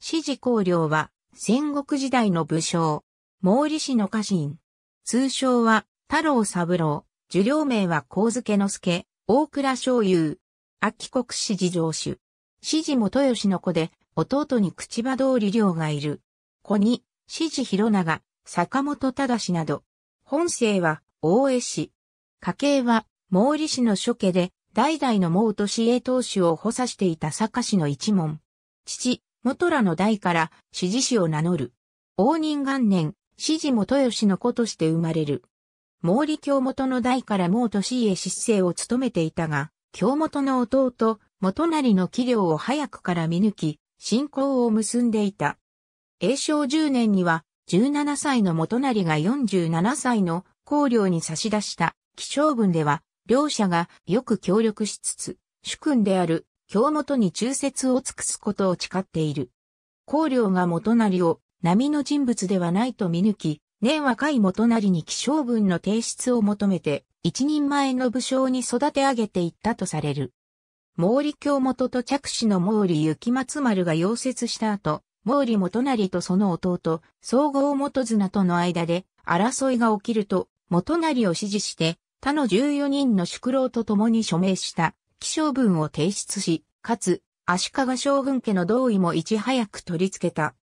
支持公領は戦国時代の武将、毛利氏の家臣。通称は太郎三郎、受領名は光付之助、大倉昭雄、秋国支持上主。支持元吉の子で、弟に口場通り領がいる。子に、支持広長、坂本忠など。本姓は大江氏。家系は毛利氏の諸家で、代々の毛利氏へ当主を補佐していた坂氏の一門。父、元らの代から指示氏を名乗る。応仁元年、指示元吉の子として生まれる。毛利京元の代から毛利氏へ失勢を務めていたが、京元の弟、元成の器量を早くから見抜き、信仰を結んでいた。永正10年には、17歳の元成が47歳の公領に差し出した、気象文では、両者がよく協力しつつ、主君である京本に忠説を尽くすことを誓っている。公領が元成を波の人物ではないと見抜き、年若い元成に気象文の提出を求めて、一人前の武将に育て上げていったとされる。毛利京元と着手の毛利雪松丸が溶接した後、毛利元成とその弟、総合元綱との間で争いが起きると、元成を支持して他の14人の宿老と共に署名した起承文を提出し、かつ、足利将軍家の同意もいち早く取り付けた。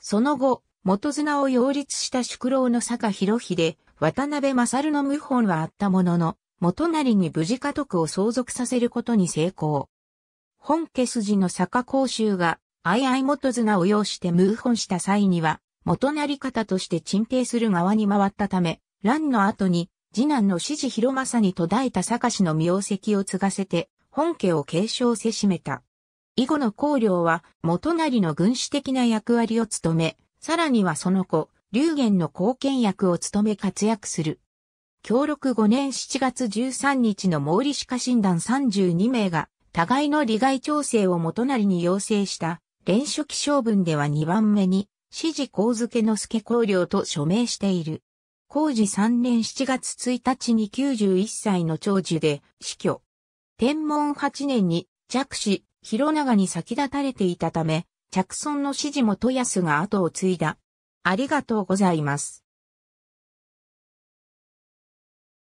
その後、元綱を擁立した宿老の坂広秀、渡辺勝の謀反はあったものの、元成に無事家督を相続させることに成功。本家筋の坂甲州が、相合元綱を要して謀反した際には、元成方として鎮定する側に回ったため、乱の後に、次男の指示広政に途絶えた坂氏の名跡を継がせて、本家を継承せしめた。以後の公領は元成の軍師的な役割を務め、さらにはその子、龍玄の貢献役を務め活躍する。協力5年7月13日の毛利歯科診断32名が、互いの利害調整を元成に要請した、連書記章文では2番目に、指示公付の助公領と署名している。工事3年7月1日に91歳の長寿で死去。天文8年に弱視。広長に先立たれていたため、着村の指示も豊安が後を継いだ。ありがとうございます。